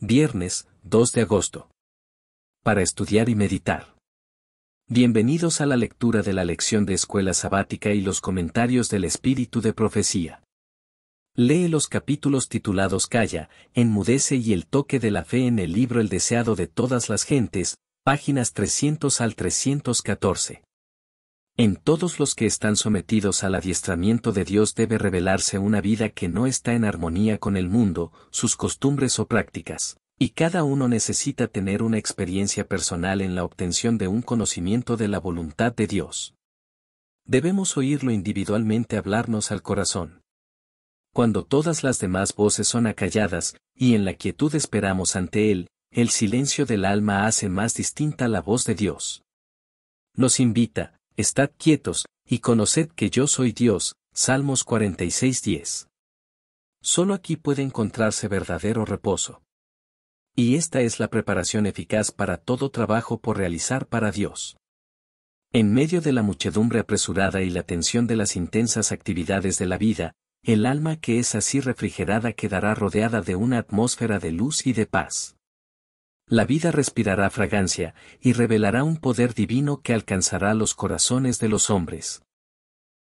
Viernes, 2 de agosto. Para estudiar y meditar. Bienvenidos a la lectura de la lección de Escuela Sabática y los comentarios del Espíritu de Profecía. Lee los capítulos titulados Calla, Enmudece y el toque de la fe en el libro El deseado de todas las gentes, páginas 300 al 314. En todos los que están sometidos al adiestramiento de Dios debe revelarse una vida que no está en armonía con el mundo, sus costumbres o prácticas, y cada uno necesita tener una experiencia personal en la obtención de un conocimiento de la voluntad de Dios. Debemos oírlo individualmente hablarnos al corazón. Cuando todas las demás voces son acalladas, y en la quietud esperamos ante Él, el silencio del alma hace más distinta la voz de Dios. Nos invita, Estad quietos, y conoced que yo soy Dios. Salmos 46:10. Solo aquí puede encontrarse verdadero reposo. Y esta es la preparación eficaz para todo trabajo por realizar para Dios. En medio de la muchedumbre apresurada y la tensión de las intensas actividades de la vida, el alma que es así refrigerada quedará rodeada de una atmósfera de luz y de paz. La vida respirará fragancia y revelará un poder divino que alcanzará los corazones de los hombres.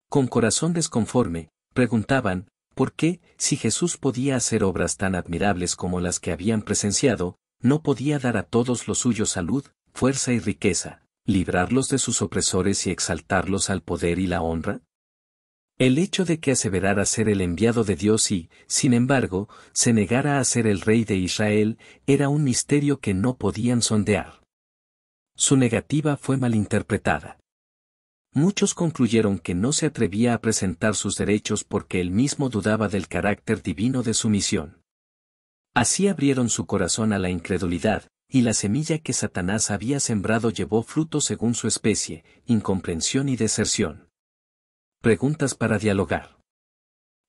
Con corazón desconforme, preguntaban, ¿por qué, si Jesús podía hacer obras tan admirables como las que habían presenciado, no podía dar a todos los suyos salud, fuerza y riqueza, librarlos de sus opresores y exaltarlos al poder y la honra? El hecho de que aseverara ser el enviado de Dios y, sin embargo, se negara a ser el rey de Israel, era un misterio que no podían sondear. Su negativa fue malinterpretada. Muchos concluyeron que no se atrevía a presentar sus derechos porque él mismo dudaba del carácter divino de su misión. Así abrieron su corazón a la incredulidad, y la semilla que Satanás había sembrado llevó fruto según su especie, incomprensión y deserción. Preguntas para dialogar.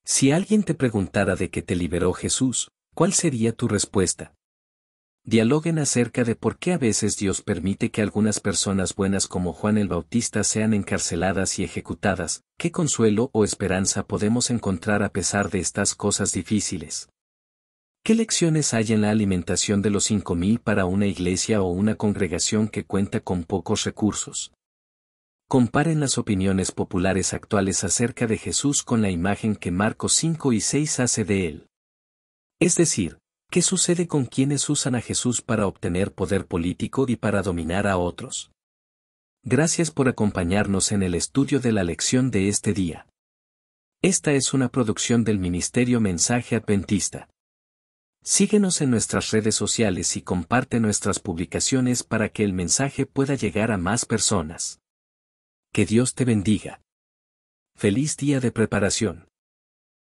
Si alguien te preguntara de qué te liberó Jesús, ¿cuál sería tu respuesta? Dialoguen acerca de por qué a veces Dios permite que algunas personas buenas como Juan el Bautista sean encarceladas y ejecutadas, qué consuelo o esperanza podemos encontrar a pesar de estas cosas difíciles. ¿Qué lecciones hay en la alimentación de los 5.000 para una iglesia o una congregación que cuenta con pocos recursos? Comparen las opiniones populares actuales acerca de Jesús con la imagen que Marcos 5 y 6 hace de él. Es decir, ¿qué sucede con quienes usan a Jesús para obtener poder político y para dominar a otros? Gracias por acompañarnos en el estudio de la lección de este día. Esta es una producción del Ministerio Mensaje Adventista. Síguenos en nuestras redes sociales y comparte nuestras publicaciones para que el mensaje pueda llegar a más personas. Que Dios te bendiga. Feliz día de preparación.